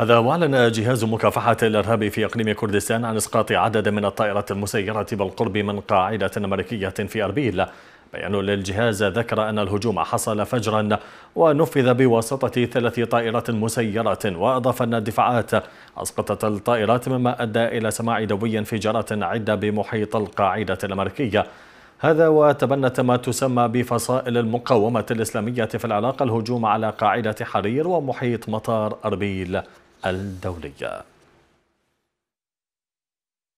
هذا واعلن جهاز مكافحة الإرهاب في إقليم كردستان عن إسقاط عدد من الطائرات المسيرة بالقرب من قاعدة أمريكية في أربيل بيان للجهاز ذكر أن الهجوم حصل فجرا ونفذ بواسطة ثلاث طائرات مسيرة وأضاف أن الدفاعات أسقطت الطائرات مما أدى إلى سماع دوي انفجارات عدة بمحيط القاعدة الأمريكية هذا وتبنت ما تسمى بفصائل المقاومة الإسلامية في العراق الهجوم على قاعدة حرير ومحيط مطار أربيل الدولية